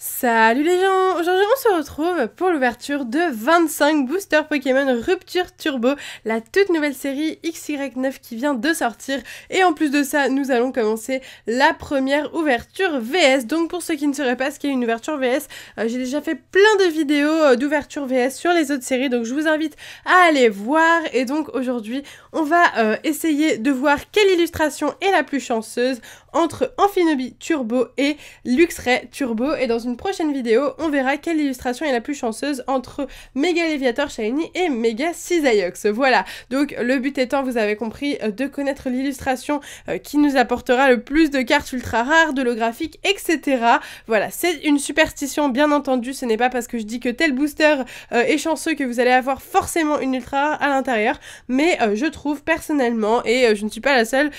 Salut les gens Aujourd'hui on se retrouve pour l'ouverture de 25 Booster Pokémon Rupture Turbo, la toute nouvelle série XY9 qui vient de sortir. Et en plus de ça, nous allons commencer la première ouverture VS. Donc pour ceux qui ne sauraient pas ce qu'est une ouverture VS, euh, j'ai déjà fait plein de vidéos euh, d'ouverture VS sur les autres séries, donc je vous invite à aller voir. Et donc aujourd'hui, on va euh, essayer de voir quelle illustration est la plus chanceuse entre Amphinobi Turbo et Luxray Turbo. Et dans une prochaine vidéo, on verra quelle illustration est la plus chanceuse entre Mega Leviator Shiny et Mega Cisaiox. Voilà, donc le but étant, vous avez compris, euh, de connaître l'illustration euh, qui nous apportera le plus de cartes ultra rares, de holographiques, etc. Voilà, c'est une superstition, bien entendu, ce n'est pas parce que je dis que tel booster euh, est chanceux que vous allez avoir forcément une ultra rare à l'intérieur, mais je trouve personnellement, et je ne suis pas la seule,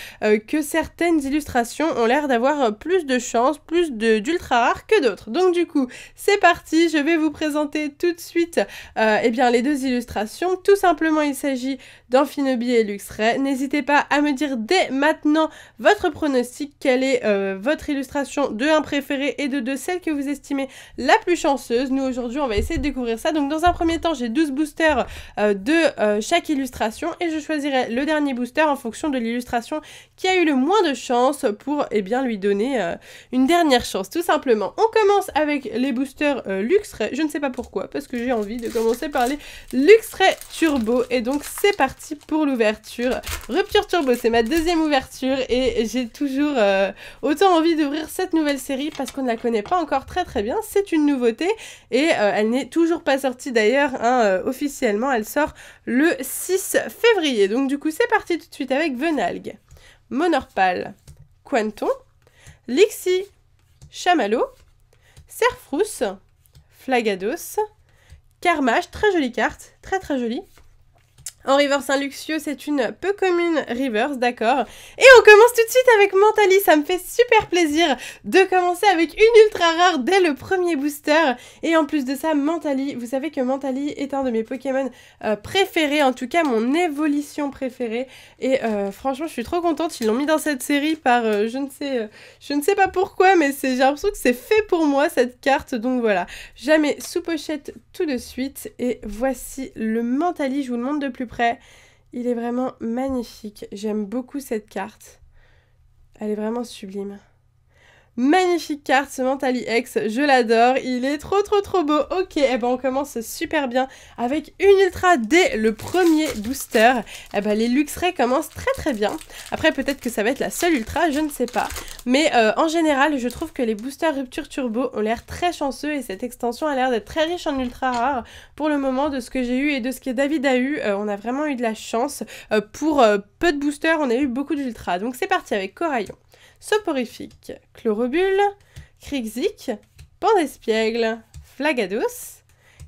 que certaines illustrations ont l'air d'avoir plus de chance, plus d'ultra rares que d'autres. Donc du coup, c'est parti, je vais vous présenter tout de suite euh, eh bien, les deux illustrations. Tout simplement, il s'agit d'Amphinobi et Luxray. N'hésitez pas à me dire dès maintenant votre pronostic, quelle est euh, votre illustration de un préféré et de deux, celle que vous estimez la plus chanceuse. Nous, aujourd'hui, on va essayer de découvrir ça. Donc dans un premier temps, j'ai 12 boosters euh, de chaque illustration et je choisirai le dernier booster en fonction de l'illustration qui a eu le moins de chance pour eh bien, lui donner une dernière chance, tout simplement. On commence avec les boosters euh, Luxray. Je ne sais pas pourquoi, parce que j'ai envie de commencer par les Luxray Turbo. Et donc c'est parti pour l'ouverture. Rupture Turbo, c'est ma deuxième ouverture et j'ai toujours euh, autant envie d'ouvrir cette nouvelle série parce qu'on ne la connaît pas encore très très bien. C'est une nouveauté et euh, elle n'est toujours pas sortie d'ailleurs hein, officiellement. Elle sort le 6 février. Donc du coup c'est parti tout de suite avec Venalg, Monorpal, Quanton, Lixi, Chamallow, Serfrousse, Flagados, Carmage, très jolie carte, très très jolie. En river saint luxueux, c'est une peu commune Rivers, d'accord. Et on commence tout de suite avec Mentali, ça me fait super plaisir de commencer avec une ultra rare dès le premier booster. Et en plus de ça, Mentali, vous savez que Mentali est un de mes Pokémon euh, préférés, en tout cas mon évolution préférée. Et euh, franchement, je suis trop contente, ils l'ont mis dans cette série par euh, je ne sais je ne sais pas pourquoi, mais j'ai l'impression que c'est fait pour moi cette carte. Donc voilà, jamais sous pochette tout de suite. Et voici le Mentali, je vous le montre de plus près. Il est vraiment magnifique. J'aime beaucoup cette carte. Elle est vraiment sublime. Magnifique carte, ce Mentali X, je l'adore, il est trop trop trop beau. Ok, et eh ben on commence super bien avec une Ultra dès le premier booster. et eh ben les Luxray commencent très très bien. Après peut-être que ça va être la seule Ultra, je ne sais pas. Mais euh, en général, je trouve que les boosters Rupture Turbo ont l'air très chanceux et cette extension a l'air d'être très riche en Ultra rares. Pour le moment, de ce que j'ai eu et de ce que David a eu, euh, on a vraiment eu de la chance. Euh, pour peu de boosters, on a eu beaucoup d'Ultra. Donc c'est parti avec Coraillon soporifique, chlorobule, Krixik, pandespiègle, flagados,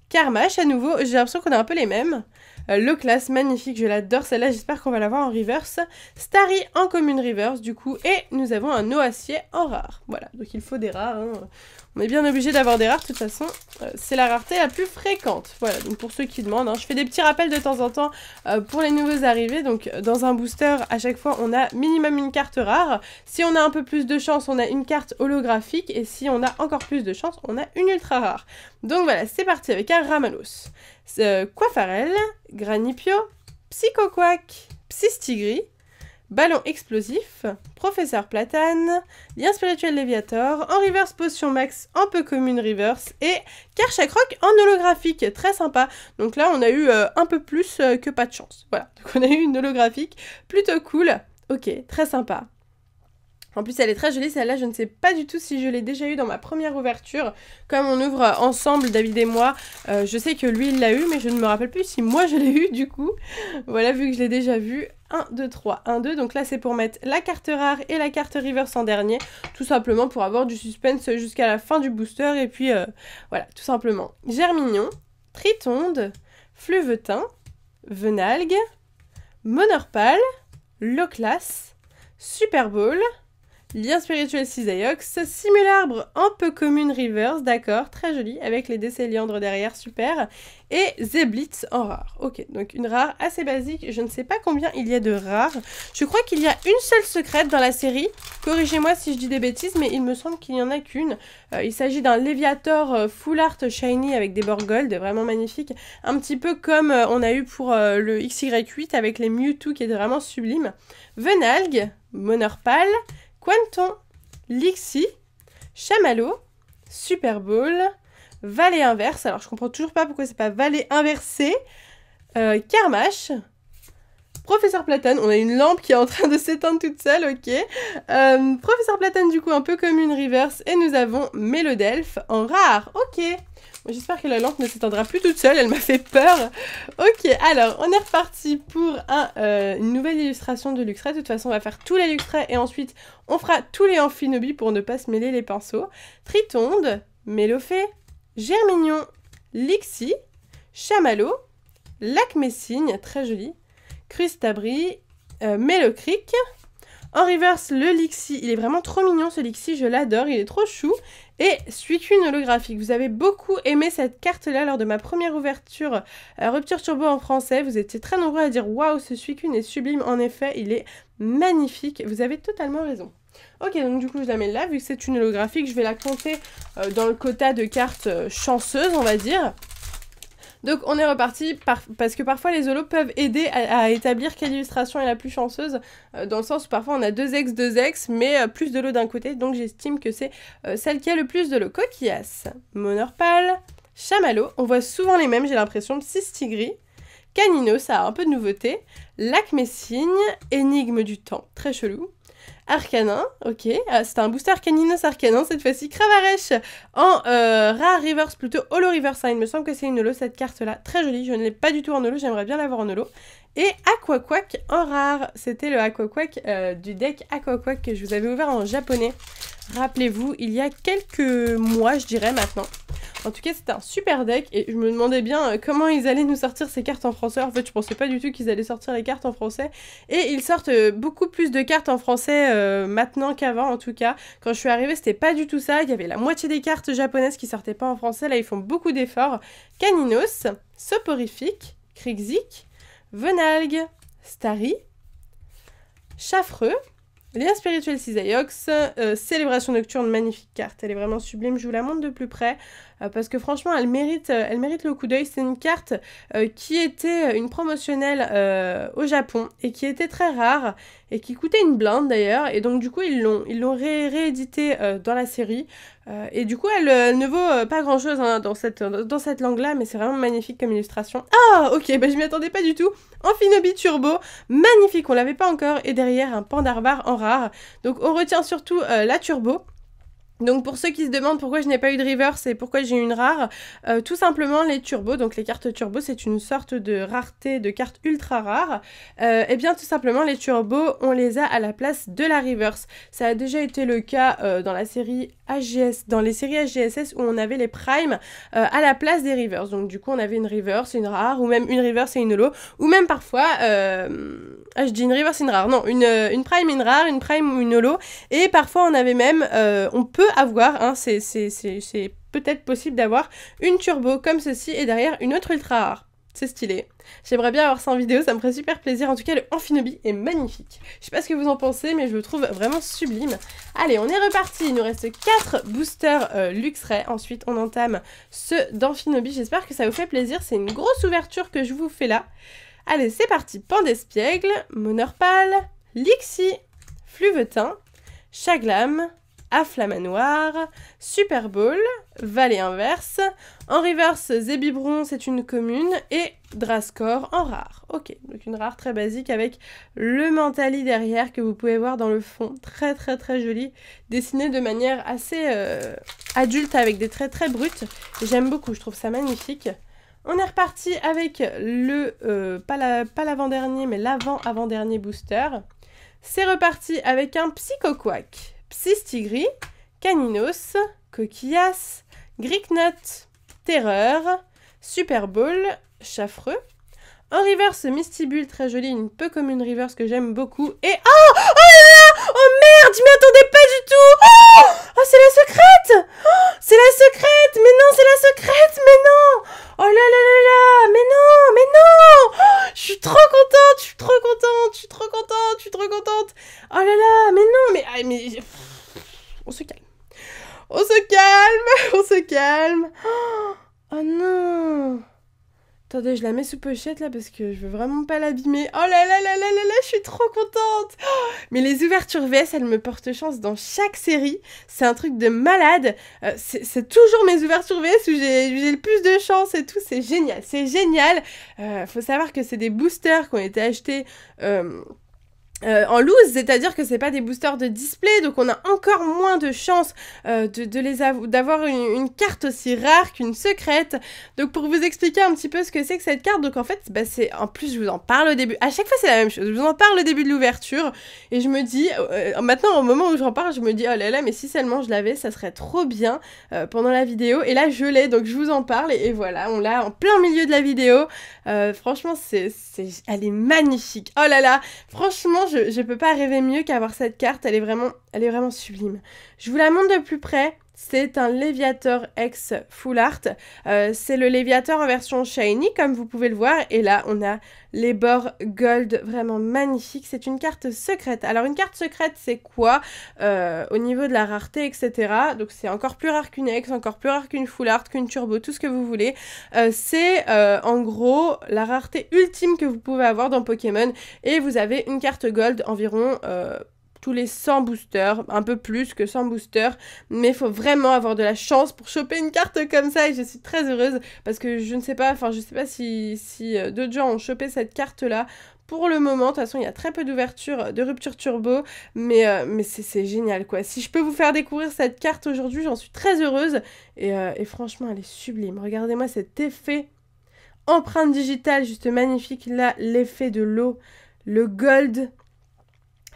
carmache à nouveau, j'ai l'impression qu'on a un peu les mêmes. Euh, magnifique, je l'adore celle-là, j'espère qu'on va l'avoir en reverse. Starry en commune reverse du coup, et nous avons un oacier en rare. Voilà, donc il faut des rares, hein. On est bien obligé d'avoir des rares, de toute façon. Euh, c'est la rareté la plus fréquente. Voilà, donc pour ceux qui demandent, hein, je fais des petits rappels de temps en temps euh, pour les nouveaux arrivés. Donc euh, dans un booster, à chaque fois, on a minimum une carte rare. Si on a un peu plus de chance, on a une carte holographique. Et si on a encore plus de chance, on a une ultra rare. Donc voilà, c'est parti avec un Ramalos. Euh, Coiffarel, Granipio, Psychoquack, Psystigri, Ballon explosif, Professeur Platane, Lien spirituel Léviator, en reverse potion max, un peu commune reverse, et Karchakroc en holographique, très sympa. Donc là, on a eu euh, un peu plus euh, que pas de chance. Voilà, donc on a eu une holographique plutôt cool. Ok, très sympa. En plus, elle est très jolie, celle-là, je ne sais pas du tout si je l'ai déjà eu dans ma première ouverture. Comme on ouvre ensemble, David et moi, euh, je sais que lui, il l'a eu, mais je ne me rappelle plus si moi, je l'ai eu, du coup. Voilà, vu que je l'ai déjà vu. 1, 2, 3, 1, 2. Donc là, c'est pour mettre la carte rare et la carte reverse en dernier, tout simplement pour avoir du suspense jusqu'à la fin du booster. Et puis, euh, voilà, tout simplement. Germignon, Tritonde, Fluvetin, Venalgue, Monorpal, Loclas, Super Bowl, Lien spirituel Cisaiox, Simularbre, un peu commune Rivers, d'accord, très joli, avec les décès liandres derrière, super. Et Zeblitz en rare. Ok, donc une rare assez basique, je ne sais pas combien il y a de rares. Je crois qu'il y a une seule secrète dans la série, corrigez-moi si je dis des bêtises, mais il me semble qu'il n'y en a qu'une. Euh, il s'agit d'un Léviator euh, full art shiny avec des bords gold, vraiment magnifique. Un petit peu comme euh, on a eu pour le XY8 avec les Mewtwo qui étaient vraiment sublimes. Venalg, Monorpal, Quanton, Lixi, Chamallow, Super Bowl, Vallée Inverse. Alors, je comprends toujours pas pourquoi c'est pas Valet Inversé. Euh, Professeur Platane. On a une lampe qui est en train de s'éteindre toute seule, ok. Euh, Professeur Platane, du coup, un peu comme une reverse. Et nous avons Melodelf en rare, ok. J'espère que la lampe ne s'éteindra plus toute seule, elle m'a fait peur. Ok, alors on est reparti pour euh, une nouvelle illustration de Luxray. De toute façon, on va faire tous les Luxray et ensuite on fera tous les amphinobis pour ne pas se mêler les pinceaux. Tritonde, Mélophée, Germignon, Lixie, Chamallow, Lac Messigne, très joli, Crustabri, euh, En reverse, le Lixie, il est vraiment trop mignon ce Lixie, je l'adore, il est trop chou. Et Suicune holographique, vous avez beaucoup aimé cette carte-là lors de ma première ouverture euh, Rupture Turbo en français. Vous étiez très nombreux à dire « Waouh, ce Suicune est sublime, en effet, il est magnifique ». Vous avez totalement raison. Ok, donc du coup, je la mets là. Vu que c'est une holographique, je vais la compter euh, dans le quota de cartes euh, chanceuses, on va dire. Donc on est reparti parce que parfois les holos peuvent aider à, établir quelle illustration est la plus chanceuse euh, dans le sens où parfois on a deux ex, deux ex, mais plus de l'eau d'un côté, donc j'estime que c'est celle qui a le plus de l'eau. Coquillasse, Monorpal, Chamallow, on voit souvent les mêmes j'ai l'impression, Sistigri, Canino, ça a un peu de nouveauté, Lac Messigne, Énigme du temps, très chelou, Arcanin, ok. Ah, c'est un booster Arcaninus, Arcanin cette fois-ci. Cravaresh en euh, Rare Rivers, plutôt Holo Reverse. il me semble que c'est une holo cette carte-là. Très jolie, je ne l'ai pas du tout en holo, j'aimerais bien l'avoir en holo. Et Aquaquack en rare. C'était le Aquaquack euh, du deck Aquaquack que je vous avais ouvert en japonais. Rappelez-vous, il y a quelques mois, je dirais maintenant. En tout cas, c'était un super deck et je me demandais bien euh, comment ils allaient nous sortir ces cartes en français. En fait, je pensais pas du tout qu'ils allaient sortir les cartes en français. Et ils sortent euh, beaucoup plus de cartes en français maintenant qu'avant, en tout cas. Quand je suis arrivée, c'était pas du tout ça. Il y avait la moitié des cartes japonaises qui sortaient pas en français. Là, ils font beaucoup d'efforts. Caninos, Soporifique, Krixik, Venalgue, Stari, Chaffreux, Lien spirituel Cisaiox, euh, Célébration nocturne, magnifique carte, elle est vraiment sublime, je vous la montre de plus près. Euh, parce que franchement, elle mérite, euh, elle mérite le coup d'œil. C'est une carte euh, qui était une promotionnelle au Japon et qui était très rare et qui coûtait une blinde d'ailleurs. Et donc du coup, ils l'ont, ils réédité dans la série. et du coup, elle, ne vaut pas grand-chose hein, dans cette, dans cette langue-là, mais c'est vraiment magnifique comme illustration. Ah, ok, bah, je m'y attendais pas du tout. Amphinobi Turbo, magnifique, on l'avait pas encore. Et derrière, un Pandarbar en rare. Donc on retient surtout la Turbo. Donc pour ceux qui se demandent pourquoi je n'ai pas eu de reverse et pourquoi j'ai eu une rare, euh, tout simplement les turbos, donc les cartes turbo, c'est une sorte de rareté de cartes ultra rares, et euh, eh bien tout simplement les turbos, on les a à la place de la reverse. Ça a déjà été le cas euh, dans la série AGS, dans les séries AGSS où on avait les primes à la place des reverse. Donc du coup on avait une reverse, une rare, ou même une reverse et une holo, ou même parfois, ah, je dis une reverse et une rare, non, une, prime et une rare, une prime ou une holo, et parfois on avait même, on peut avoir, hein, c'est peut-être possible d'avoir une turbo comme ceci et derrière une autre ultra rare. C'est stylé. J'aimerais bien avoir ça en vidéo, ça me ferait super plaisir. En tout cas, le Amphinobi est magnifique. Je sais pas ce que vous en pensez, mais je le trouve vraiment sublime. Allez, on est reparti. Il nous reste 4 boosters euh, Luxray. Ensuite, on entame ceux d'Amphinobi. J'espère que ça vous fait plaisir. C'est une grosse ouverture que je vous fais là. Allez, c'est parti. Pandespiègle, Pâle, Lixi, Fluvetin, Chaglam, à Flamanoir, Super Bowl, Vallée Inverse, en reverse Zébibron c'est une commune et Drascor en rare. Ok, donc une rare très basique avec le Mentali derrière que vous pouvez voir dans le fond, très très très joli, dessiné de manière assez euh, adulte avec des traits très bruts. J'aime beaucoup, je trouve ça magnifique. On est reparti avec le, euh, pas l'avant-dernier, mais l'avant-avant-dernier booster. C'est reparti avec un Psychoquack cistigris, caninos, coquillas, Note, terreur, Super Bowl, chaffreux, un reverse mistibule très joli, une peu comme une reverse que j'aime beaucoup, et... Oh, oh Oh merde, je m'y attendais pas du tout Oh, oh c'est la secrète oh, C'est la secrète Mais non, c'est la secrète Mais non Oh là là là là Mais non Mais non oh, Je suis trop contente Je suis trop contente Je suis trop contente Je suis trop contente Oh là là Mais non Mais... Ah, mais... On se calme. On se calme On se calme Oh non Attendez, je la mets sous pochette là parce que je veux vraiment pas l'abîmer. Oh là là là là là là, je suis trop contente oh, Mais les ouvertures VS, elles me portent chance dans chaque série. C'est un truc de malade. Euh, c'est toujours mes ouvertures VS où j'ai le plus de chance et tout. C'est génial, c'est génial. Euh, faut savoir que c'est des boosters qui ont été achetés... Euh, euh, en loose, c'est-à-dire que c'est pas des boosters de display, donc on a encore moins de chances euh, de, d'avoir une, carte aussi rare qu'une secrète. Donc pour vous expliquer un petit peu ce que c'est que cette carte, donc en fait, bah c'est en plus je vous en parle au début. À chaque fois c'est la même chose. Je vous en parle au début de l'ouverture et je me dis euh, maintenant au moment où j'en parle, je me dis oh là là, mais si seulement je l'avais, ça serait trop bien pendant la vidéo. Et là je l'ai, donc je vous en parle et, voilà, on l'a en plein milieu de la vidéo. franchement, c'est, elle est magnifique. Oh là là, franchement je, ne peux pas rêver mieux qu'avoir cette carte. Elle est, vraiment, elle est vraiment sublime. Je vous la montre de plus près. C'est un Léviator X Full Art. Euh, c'est le Léviator en version shiny, comme vous pouvez le voir. Et là, on a les bords gold vraiment magnifiques. C'est une carte secrète. Alors, une carte secrète, c'est quoi euh, Au niveau de la rareté, etc. Donc, c'est encore plus rare qu'une ex, encore plus rare qu'une Full Art, qu'une Turbo, tout ce que vous voulez. Euh, c'est en gros la rareté ultime que vous pouvez avoir dans Pokémon. Et vous avez une carte gold environ tous les 100 boosters, un peu plus que 100 boosters, mais il faut vraiment avoir de la chance pour choper une carte comme ça et je suis très heureuse parce que je ne sais pas, enfin je sais pas si, si euh, d'autres gens ont chopé cette carte là. Pour le moment, de toute façon, il y a très peu d'ouverture, de rupture turbo, mais, euh, mais c'est génial quoi. Si je peux vous faire découvrir cette carte aujourd'hui, j'en suis très heureuse euh, et franchement, elle est sublime. Regardez-moi cet effet empreinte digitale juste magnifique là, l'effet de l'eau, le gold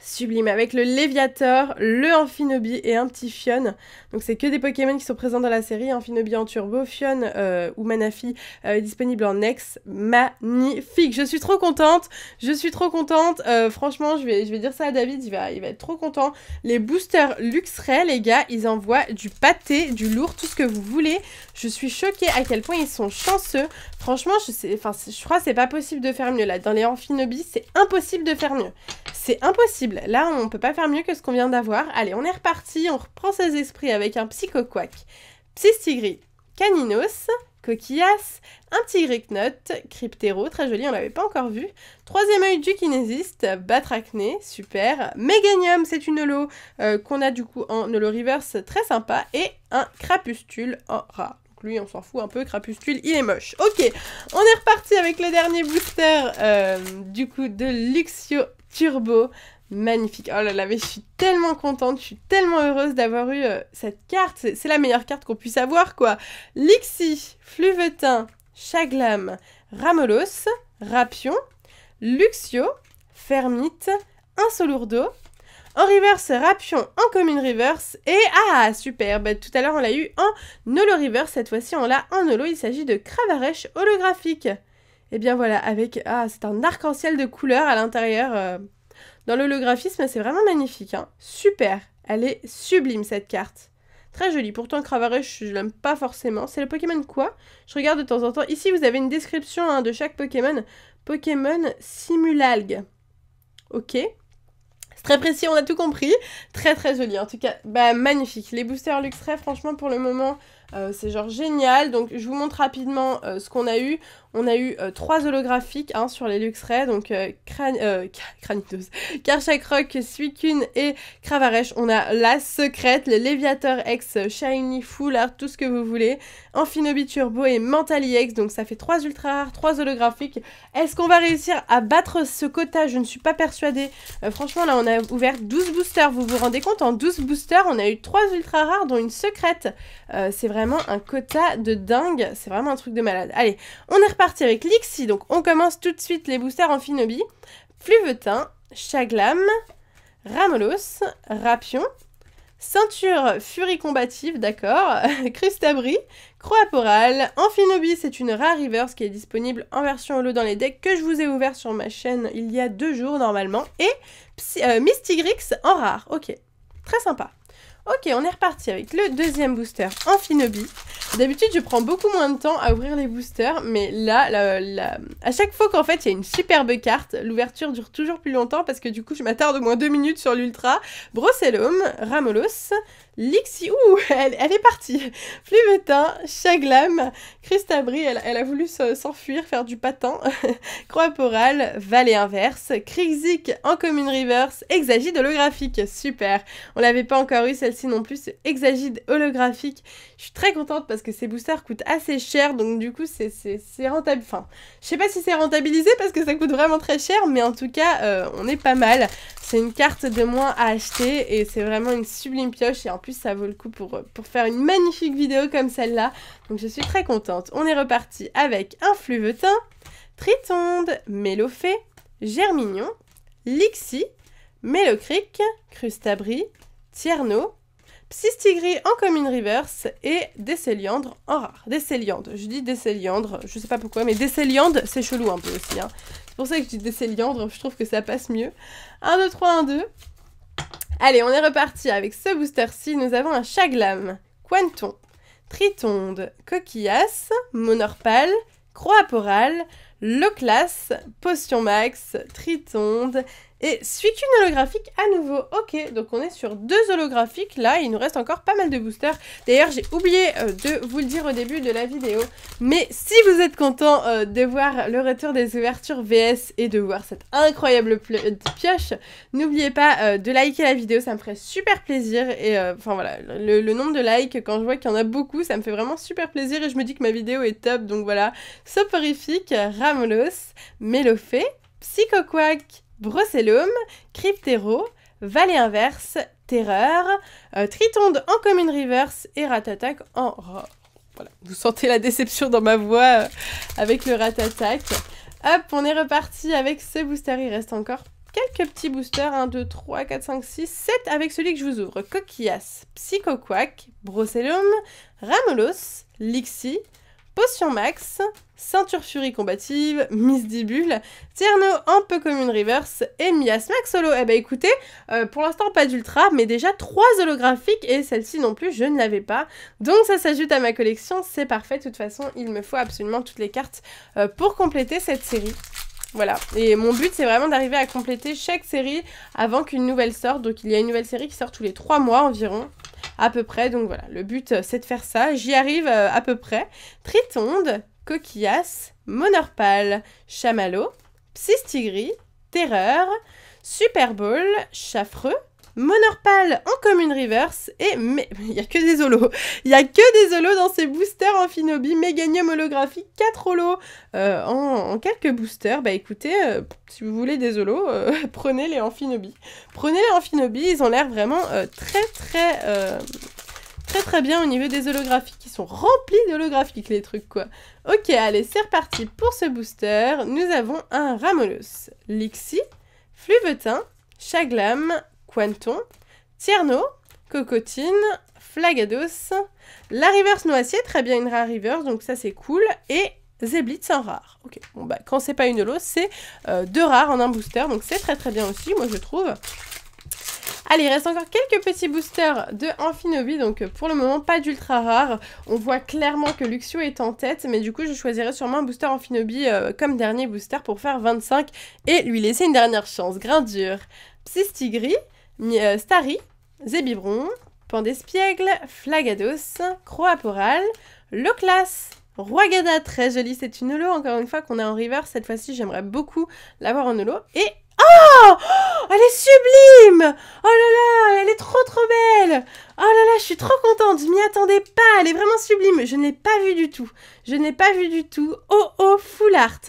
sublime avec le Léviator, le Amphinobi et un petit Fion. Donc c'est que des Pokémon qui sont présents dans la série, Amphinobi en turbo, Fion euh, ou Manafi euh, disponible en ex. Magnifique, je suis trop contente, je suis trop contente. Euh, franchement, je vais, je vais dire ça à David, il va, il va être trop content. Les boosters Luxray, les gars, ils envoient du pâté, du lourd, tout ce que vous voulez. Je suis choquée à quel point ils sont chanceux. Franchement, je, sais, je crois que c'est pas possible de faire mieux là. Dans les Amphinobi, c'est impossible de faire mieux. C'est impossible. Là, on peut pas faire mieux que ce qu'on vient d'avoir. Allez, on est reparti. On reprend ses esprits avec un psychoquac. Psystigri, Caninos, Coquillas, un petit Gricnote, Cryptero, très joli, on l'avait pas encore vu. Troisième œil du kinésiste, Batracné, super. Meganium, c'est une holo euh, qu'on a du coup en holo reverse, très sympa. Et un crapustule en rat. lui, on s'en fout un peu, crapustule, il est moche. Ok, on est reparti avec le dernier booster euh, du coup de Luxio turbo. Magnifique. Oh là là, mais je suis tellement contente, je suis tellement heureuse d'avoir eu euh, cette carte. C'est la meilleure carte qu'on puisse avoir, quoi. Lixi, Fluvetin, Chaglam, Ramolos, Rapion, Luxio, Fermite, Insolourdo, en reverse, Rapion en commune reverse. Et ah, super, bah, tout à l'heure on l'a eu en Nolo reverse, cette fois-ci on l'a en Nolo, il s'agit de Cravareche holographique. Et eh bien voilà, avec. Ah, c'est un arc-en-ciel de couleurs à l'intérieur. Euh. Dans l'holographisme, c'est vraiment magnifique. Hein. Super Elle est sublime cette carte. Très jolie. Pourtant, Cravarush, je l'aime pas forcément. C'est le Pokémon quoi Je regarde de temps en temps. Ici, vous avez une description hein, de chaque Pokémon. Pokémon Simulalgue. Ok. C'est très précis, on a tout compris. Très très joli. En tout cas, bah magnifique. Les boosters Luxray, franchement, pour le moment, euh, c'est genre génial. Donc je vous montre rapidement euh, ce qu'on a eu. On a eu euh, trois holographiques hein, sur les Luxray, donc Cranitos, Rock, Suicune et Kravarech. On a la secrète, le Léviateur X, Shiny, Full Art, tout ce que vous voulez. Amphinobi Turbo et Mentali X, donc ça fait trois ultra rares, trois holographiques. Est-ce qu'on va réussir à battre ce quota Je ne suis pas persuadée. franchement, là, on a ouvert 12 boosters. Vous vous rendez compte En 12 boosters, on a eu trois ultra rares, dont une secrète. c'est vraiment un quota de dingue. C'est vraiment un truc de malade. Allez, on est reparti avec l'Ixi. Donc, on commence tout de suite les boosters en Fluvetin, Chaglam, Ramolos, Rapion, Ceinture Furie Combative, d'accord, Cristabri, Croaporal, Amphinobi, c'est une rare reverse qui est disponible en version holo dans les decks que je vous ai ouvert sur ma chaîne il y a deux jours normalement, et Psy euh, en rare, ok, très sympa. Ok, on est reparti avec le deuxième booster Amphinobi. D'habitude, je prends beaucoup moins de temps à ouvrir les boosters, mais là, là, à chaque fois qu'en fait il y a une superbe carte, l'ouverture dure toujours plus longtemps parce que du coup, je m'attarde au moins deux minutes sur l'Ultra. Brosselum, Ramolos, Lixi, ouh, elle, est partie. Fluvetin, Chaglam, Christabri, elle, a voulu s'enfuir, faire du patin. Croaporal, Vallée Inverse, Krixik, en Commune Reverse, Exagide holographique, super. On l'avait pas encore eu celle-ci non plus, Exagide holographique. Je suis très contente parce que ces boosters coûtent assez cher, donc du coup c'est rentable. Enfin, je sais pas si c'est rentabilisé parce que ça coûte vraiment très cher, mais en tout cas euh, on est pas mal. C'est une carte de moins à acheter et c'est vraiment une sublime pioche plus, ça vaut le coup pour, pour faire une magnifique vidéo comme celle-là. Donc je suis très contente. On est reparti avec un fluvetin, tritonde, mélophée, germignon, lixie, mélocric, crustabri, tierno, Psystigri en commune reverse et Décéliandre en rare. Décéliandre, je dis Décéliandre, je sais pas pourquoi, mais Décéliandre, c'est chelou un peu aussi. Hein. C'est pour ça que je dis Décéliandre, je trouve que ça passe mieux. 1, 2, 3, 1, 2. Allez, on est reparti. Avec ce booster-ci, nous avons un Chaglam, Quanton, Tritonde, Coquillasse, Monorpal, Croix Porale, Loclas, Potion Max, Tritonde, et suite une holographique à nouveau. Ok, donc on est sur deux holographiques là. Il nous reste encore pas mal de boosters. D'ailleurs, j'ai oublié euh, de vous le dire au début de la vidéo. Mais si vous êtes content euh, de voir le retour des ouvertures VS et de voir cette incroyable euh, pioche, n'oubliez pas de liker la vidéo. Ça me ferait super plaisir. Et enfin voilà, le, nombre de likes, quand je vois qu'il y en a beaucoup, ça me fait vraiment super plaisir. Et je me dis que ma vidéo est top. Donc voilà, soporifique, Ramolos, Mélofé, Psychoquack. Brosellum, Cryptero, Vallée Inverse, Terreur, euh, Tritonde en commune Reverse et Ratatac en Voilà, vous sentez la déception dans ma voix euh, avec le Ratatak. Hop, on est reparti avec ce booster. Il reste encore quelques petits boosters. 1, 2, 3, 4, 5, 6, 7 avec celui que je vous ouvre. Coquillas, Psychoquack, Brosellum, Ramolos, Lixie, Potion max, Ceinture Furie combative, Miss Dibule, Tierno un peu comme une reverse et Mias Max solo. Eh bah ben écoutez, euh, pour l'instant pas d'ultra, mais déjà trois holographiques et celle-ci non plus, je ne l'avais pas. Donc ça s'ajoute à ma collection, c'est parfait. De toute façon, il me faut absolument toutes les cartes euh, pour compléter cette série. Voilà, et mon but c'est vraiment d'arriver à compléter chaque série avant qu'une nouvelle sorte. Donc il y a une nouvelle série qui sort tous les 3 mois environ à peu près. Donc voilà, le but euh, c'est de faire ça. J'y arrive euh, à peu près. Tritonde, coquillasse, monorpal, chamallow, psystigris, terreur, superball, chaffreux, Monorpal en commune reverse et mais il y a que des holos. Il y a que des holos dans ces boosters Amphinobi, Méganium holographique, 4 holos euh, en, quelques boosters. Bah écoutez, euh, si vous voulez des holos, euh, prenez les Amphinobi. Prenez les Amphinobi, ils ont l'air vraiment très très très très bien au niveau des holographiques. qui sont remplis d'holographiques, les trucs, quoi. Ok, allez, c'est reparti pour ce booster. Nous avons un Ramolos, Lixi, Fluvetin, Chaglam. Quanton, Tierno, Cocotine, Flagados, la reverse noacier, très bien une rare reverse, donc ça c'est cool, et Zeblitz en rare. Ok, bon bah quand c'est pas une lot, c'est euh, deux rares en un booster, donc c'est très très bien aussi, moi je trouve. Allez, il reste encore quelques petits boosters de Amphinobi, donc euh, pour le moment pas d'ultra rare. On voit clairement que Luxio est en tête, mais du coup je choisirai sûrement un booster Amphinobi euh, comme dernier booster pour faire 25 et lui laisser une dernière chance. Grain dur. Psystigris, Stari, euh, Starry, Zébibron, Pandespiègle, Flagados, Croaporal, Loclas, Roi très joli, c'est une holo encore une fois qu'on est en river. Cette fois-ci, j'aimerais beaucoup l'avoir en holo. Et. Oh elle est sublime Oh là là, elle est trop trop belle Oh là là, je suis trop contente, je m'y attendais pas, elle est vraiment sublime, je ne l'ai pas vue du tout, je n'ai pas vu du tout, oh oh, full art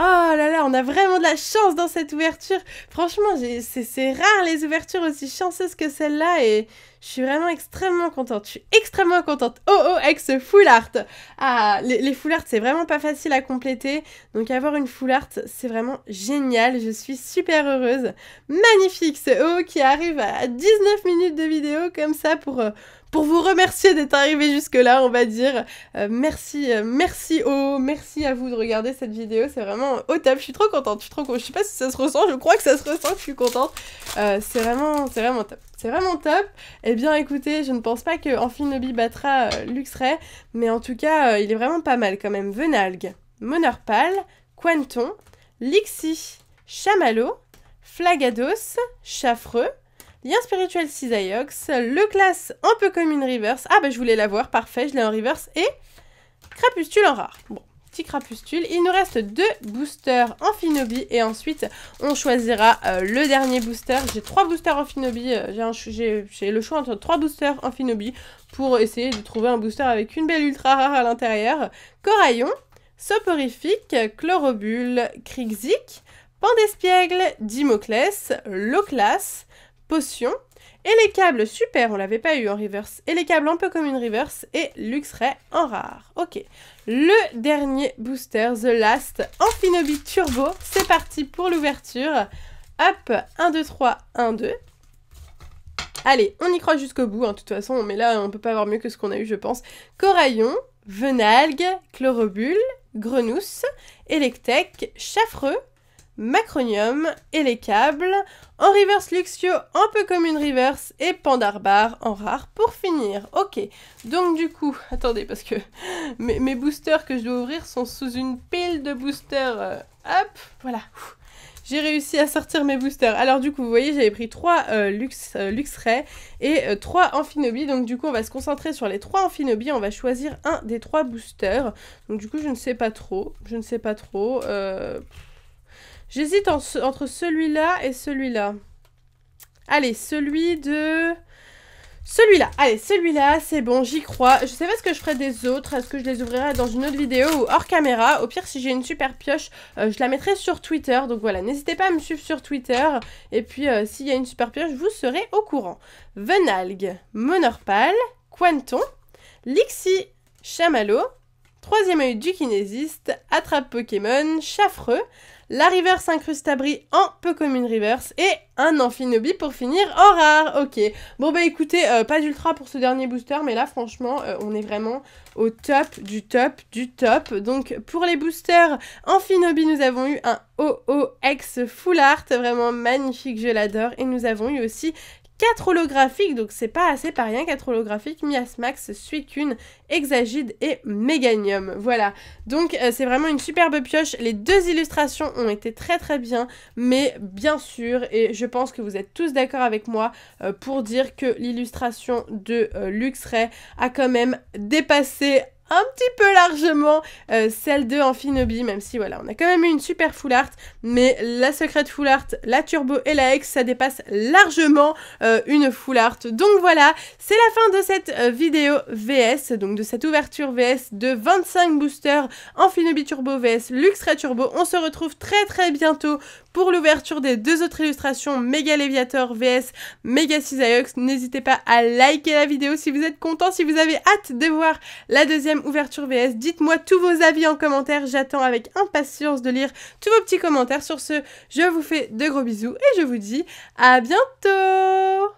Oh là là, on a vraiment de la chance dans cette ouverture, franchement, c'est rare les ouvertures aussi chanceuses que celle-là, et je suis vraiment extrêmement contente, je suis extrêmement contente, oh oh, avec ce full art Ah, les, les full art, c'est vraiment pas facile à compléter, donc avoir une full art, c'est vraiment génial, je suis super heureuse magnifique c'est O qui arrive à 19 minutes de vidéo comme ça pour, euh, pour vous remercier d'être arrivé jusque-là, on va dire. Euh, merci, euh, merci O, merci à vous de regarder cette vidéo, c'est vraiment au top, je suis trop contente, je suis trop contente. Je sais pas si ça se ressent, je crois que ça se ressent je suis contente. c'est vraiment, c'est vraiment top. C'est vraiment top. Eh bien écoutez, je ne pense pas que Amphinobi battra Luxray, mais en tout cas, il est vraiment pas mal quand même. Venalg, Monorpal, Quanton, Lixi, Chamallow, Flagados, Chaffreux, Lien spirituel Cisaiox, le classe un peu comme une reverse. Ah bah je voulais l'avoir, parfait, je l'ai en reverse. Et crapustule en rare. Bon, petit crapustule. Il nous reste deux boosters en Finobi et ensuite on choisira euh, le dernier booster. J'ai trois boosters en Finobi, euh, j'ai le choix entre trois boosters en Finobi pour essayer de trouver un booster avec une belle ultra rare à l'intérieur. Coraillon, Soporifique, Chlorobule, Krixik, Pandespiègle, Dimoclès, Loclas, Potion, et les câbles super, on l'avait pas eu en reverse, et les câbles un peu comme une reverse, et Luxray en rare. Ok, le dernier booster, The Last, Amphinobi Turbo, c'est parti pour l'ouverture. Hop, 1, 2, 3, 1, 2. Allez, on y croit jusqu'au bout, hein, de toute façon, mais là on peut pas avoir mieux que ce qu'on a eu, je pense. Coraillon, Venalgue, Chlorobule, Grenousse, Electek, Chaffreux, Macronium et les câbles, en reverse Luxio un peu comme une reverse et Pandarbar en rare pour finir. Ok, donc du coup, attendez parce que mes, boosters que je dois ouvrir sont sous une pile de boosters. Euh, hop, voilà. J'ai réussi à sortir mes boosters. Alors du coup, vous voyez, j'avais pris 3 euh, Lux, euh, Luxray et 3 Amphinobi. Donc du coup, on va se concentrer sur les 3 Amphinobi. On va choisir un des 3 boosters. Donc du coup, je ne sais pas trop. Je ne sais pas trop. J'hésite entre celui-là et celui-là. Allez, celui de... Celui-là, allez, celui-là, c'est bon, j'y crois. Je sais pas ce que je ferai des autres, est-ce que je les ouvrirai dans une autre vidéo ou hors caméra. Au pire, si j'ai une super pioche, euh, je la mettrai sur Twitter. Donc voilà, n'hésitez pas à me suivre sur Twitter. Et puis, euh, s'il y a une super pioche, vous serez au courant. Venalg, Monorpal, Quanton, Lixi, Chamallow, Troisième œil du kinésiste, Attrape Pokémon, Chaffreux, la reverse incrustabri en peu comme une reverse et un amphinobi pour finir en rare. Ok, bon bah écoutez, euh, pas d'ultra pour ce dernier booster, mais là franchement, euh, on est vraiment au top du top du top. Donc pour les boosters amphinobi, nous avons eu un OOX Full Art, vraiment magnifique, je l'adore. Et nous avons eu aussi 4 holographiques, donc c'est pas assez par rien, 4 holographiques, Miasmax, Suicune, Exagide et Méganium, Voilà, donc euh, c'est vraiment une superbe pioche. Les deux illustrations ont été très très bien, mais bien sûr, et je pense que vous êtes tous d'accord avec moi euh, pour dire que l'illustration de euh, Luxray a quand même dépassé un petit peu largement euh, celle de Amphinobi, même si voilà, on a quand même eu une super full art, mais la secrète full art, la turbo et la X, ça dépasse largement euh, une full art. Donc voilà, c'est la fin de cette euh, vidéo VS, donc de cette ouverture VS de 25 boosters Amphinobi Turbo VS Luxray Turbo. On se retrouve très très bientôt pour l'ouverture des deux autres illustrations Mega Leviator VS Mega Cisaiox. N'hésitez pas à liker la vidéo si vous êtes content, si vous avez hâte de voir la deuxième ouverture VS. Dites-moi tous vos avis en commentaire. J'attends avec impatience de lire tous vos petits commentaires. Sur ce, je vous fais de gros bisous et je vous dis à bientôt